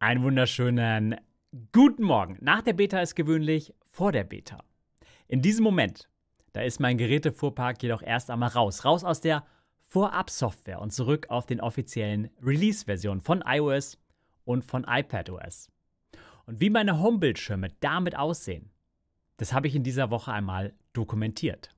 Einen wunderschönen guten Morgen. Nach der Beta ist gewöhnlich vor der Beta. In diesem Moment, da ist mein Gerätefuhrpark jedoch erst einmal raus. Raus aus der Vorab-Software und zurück auf den offiziellen Release-Versionen von iOS und von iPadOS. Und wie meine Homebildschirme damit aussehen, das habe ich in dieser Woche einmal dokumentiert.